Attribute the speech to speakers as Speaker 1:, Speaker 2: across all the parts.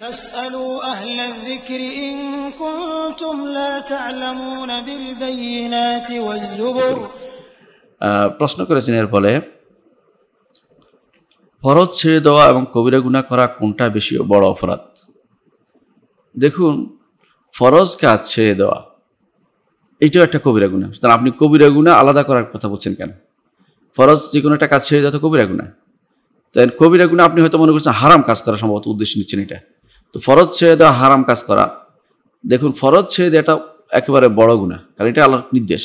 Speaker 1: প্রশ্ন করেছেন এর ফলে ফরজ ছেড়ে দেওয়া এবং কবিরা গুণা করা কোনটা বেশি বড় অপরাধ দেখুন ফরজ কাজ ছেড়ে দেওয়া এটাও একটা কবিরা গুণা সুতরাং আপনি কবিরা গুণা আলাদা করার কথা বলছেন কেন ফরজ যে কোনো একটা কাজ ছেড়ে তো কবিরা গুণা তাই কবিরা গুণা আপনি হয়তো মনে করছেন হারাম কাজ করা সম্ভবত উদ্দেশ্য নিচ্ছেন এটা তো ফরজ ছেড়ে দেওয়া হারাম কাজ করা দেখুন ফরজ ছেড়ে দেওয়াটা একেবারে বড় গুণা কারণ এটা আল্লাহর নির্দেশ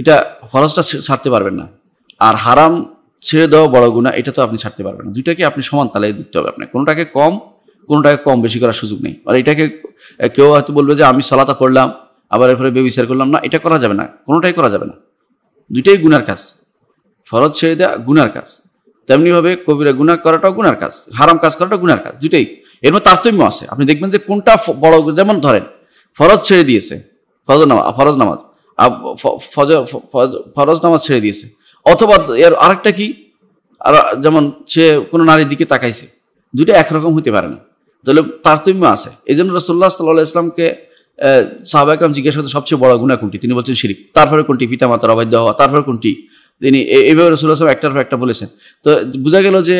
Speaker 1: এটা ফরজটা ছাড়তে পারবেন না আর হারাম ছেড়ে দেওয়া বড় গুণা এটা তো আপনি ছাড়তে পারবেন না দুইটাকে আপনি সমান তালে দিতে হবে আপনার কোনোটাকে কম কোনোটাকে কম বেশি করার সুযোগ নেই আর এটাকে কেউ হয়তো বলবে যে আমি সলাতা করলাম আবার এরপরে বেবিচার করলাম না এটা করা যাবে না কোনোটাই করা যাবে না দুইটাই গুনার কাজ ফরজ ছেড়ে দেওয়া গুনার কাজ তেমনিভাবে কবিরা গুণা করাটাও গুনার কাজ হারাম কাজ করাটা গুনার কাজ দুটাই এর মধ্যে তারতম্য আছে আপনি দেখবেন যে কোনটা বড় যেমন ধরেন ফরজ ছেড়ে দিয়েছে ফরজ নামাজ ফরজ নামাজ ফরজ নামাজ ছেড়ে দিয়েছে অথবা এর আরেকটা কি আর যেমন সে কোনো নারীর দিকে তাকাইছে দুটো একরকম হতে পারে না তাহলে তারতম্য আছে এই জন্য রসোল্লা সাল্লাহ ইসলামকে সাহাবাহাম জিজ্ঞাসা করতে সবচেয়ে বড় গুণা কোনটি তিনি বলছেন শিরিক তারপরে কোনটি পিতামাতার অবৈধ হওয়া তারপরে কোনটি তিনি এইভাবে রসুল্লাহ সাহেব একটার পর একটা বলেছেন তো বোঝা গেল যে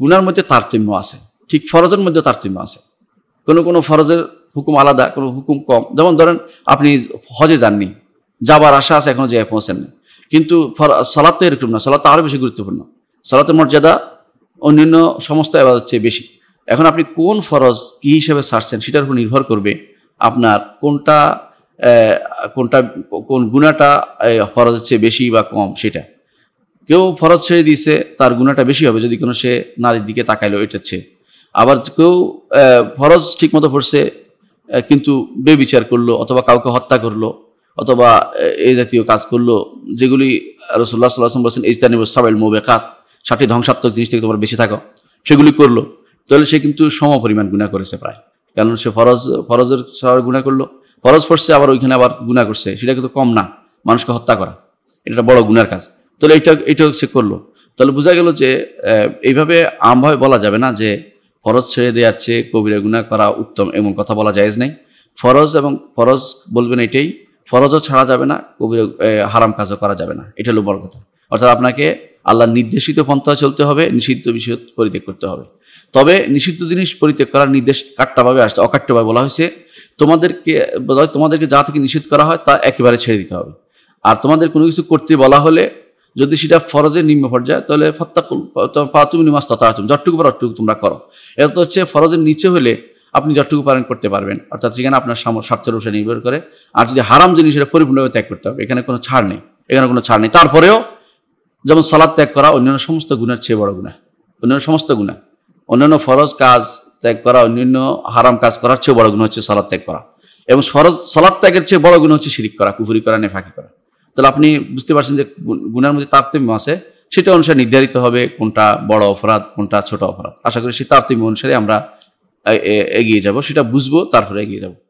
Speaker 1: গুনার মধ্যে তারতম্য আছে ঠিক ফরজের মধ্যে তারতম্য আছে কোনো কোনো ফরজের হুকুম আলাদা কোনো হুকুম কম যেমন ধরেন আপনি হজে যাননি যাবার আশা আছে এখনও যেয়ে পৌঁছেন না কিন্তু সলাদ তো এরকম না সলাদ তো আরও বেশি গুরুত্বপূর্ণ সলাতের মর্যাদা অন্যান্য সমস্ত এবার চেয়ে বেশি এখন আপনি কোন ফরজ কী হিসেবে সারছেন সেটার উপর নির্ভর করবে আপনার কোনটা কোনটা কোন গুণাটা ফরজ চেয়ে বেশি বা কম সেটা কেউ ফরজ ছেড়ে দিয়েছে তার গুণাটা বেশি হবে যদি কোনো সে নারীর দিকে তাকাইলো এটা চেয়ে আবার কেউ ফরজ ঠিকমতো পড়ছে কিন্তু বেবিচার করলো অথবা কাউকে হত্যা করলো অথবা এই জাতীয় কাজ করলো যেগুলি রসুল্লাহ সাল্লাহ বলছেন ইস্তানিব সাবাইল মোবেকাত ষাটটি ধ্বংসাত্মক জিনিস থেকে তোমার বেশি থাকো সেগুলি করলো তাহলে সে কিন্তু সম পরিমাণ গুণা করেছে প্রায় কারণ সে ফরজ ফরজের সবার গুণা করলো ফরজ পড়ছে আবার ওইখানে আবার গুণা করছে সেটা কিন্তু কম না মানুষকে হত্যা করা এটা বড় গুণার কাজ তাহলে এটা এটা সে করলো তাহলে বোঝা গেল যে এইভাবে আমভাবে বলা যাবে না যে ফরজ ছেড়ে দেওয়ার চেয়ে কবিরা গুণা করা উত্তম এমন কথা বলা যায়জ নাই ফরজ এবং ফরজ বলবেন এটাই ফরজও ছাড়া যাবে না কবির হারাম কাজও করা যাবে না এটা হলো বড় কথা অর্থাৎ আপনাকে আল্লাহ নির্দেশিত পন্থা চলতে হবে নিষিদ্ধ বিষয় পরিত্যাগ করতে হবে তবে নিষিদ্ধ জিনিস পরিত্যাগ করার নির্দেশ কাট্টাভাবে আসছে অকাট্যভাবে বলা হয়েছে তোমাদেরকে তোমাদেরকে যা থেকে নিষেধ করা হয় তা একেবারে ছেড়ে দিতে হবে আর তোমাদের কোনো কিছু করতে বলা হলে যদি সেটা ফরজের নিম্ন পর্যায়ে তাহলে ফত্তাকুল তুমি নিমাস তথা যতটুকু পারো অতটুকু তোমরা করো এটা তো হচ্ছে ফরজের নিচে হলে আপনি যতটুকু পালন করতে পারবেন অর্থাৎ সেখানে আপনার স্বার্থের উপরে নির্ভর করে আর যদি হারাম জিনিস এটা পরিপূর্ণভাবে ত্যাগ করতে হবে এখানে কোনো ছাড় নেই এখানে কোনো ছাড় নেই তারপরেও যেমন সালাদ ত্যাগ করা অন্যান্য সমস্ত গুণের চেয়ে বড় গুণা অন্যান্য সমস্ত গুণা অন্যান্য ফরজ কাজ ত্যাগ করা অন্যান্য হারাম কাজ করার চেয়ে বড় গুণ হচ্ছে সলাদ ত্যাগ করা এবং সরজ সলাদ ত্যাগের চেয়ে বড় গুণ হচ্ছে শিরিক করা কুফুরি করা ফাঁকি করা তাহলে আপনি বুঝতে পারছেন যে গুণার মধ্যে তারতম্য আছে সেটা অনুসারে নির্ধারিত হবে কোনটা বড় অপরাধ কোনটা ছোট অপরাধ আশা করি সেই তারতম্য অনুসারে আমরা এগিয়ে যাব সেটা বুঝবো তারপরে এগিয়ে যাব